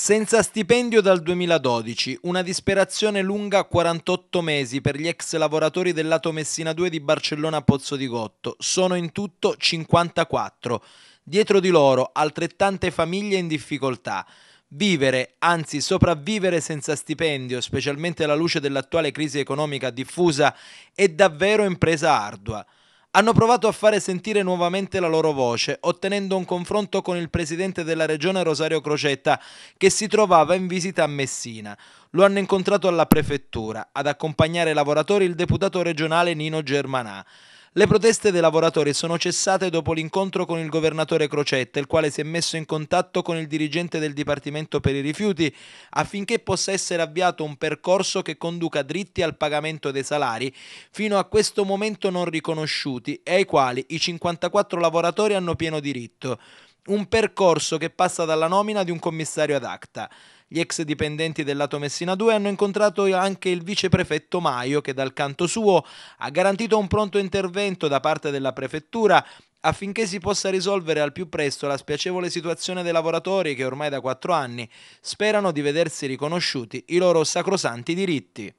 Senza stipendio dal 2012, una disperazione lunga 48 mesi per gli ex lavoratori del lato Messina 2 di Barcellona Pozzo di Gotto. Sono in tutto 54. Dietro di loro altrettante famiglie in difficoltà. Vivere, anzi sopravvivere senza stipendio, specialmente alla luce dell'attuale crisi economica diffusa, è davvero impresa ardua hanno provato a fare sentire nuovamente la loro voce, ottenendo un confronto con il presidente della regione Rosario Crocetta, che si trovava in visita a Messina. Lo hanno incontrato alla prefettura, ad accompagnare i lavoratori il deputato regionale Nino Germanà. Le proteste dei lavoratori sono cessate dopo l'incontro con il governatore Crocetta, il quale si è messo in contatto con il dirigente del Dipartimento per i rifiuti affinché possa essere avviato un percorso che conduca dritti al pagamento dei salari fino a questo momento non riconosciuti e ai quali i 54 lavoratori hanno pieno diritto. Un percorso che passa dalla nomina di un commissario ad acta. Gli ex dipendenti del lato Messina 2 hanno incontrato anche il viceprefetto Maio che dal canto suo ha garantito un pronto intervento da parte della prefettura affinché si possa risolvere al più presto la spiacevole situazione dei lavoratori che ormai da quattro anni sperano di vedersi riconosciuti i loro sacrosanti diritti.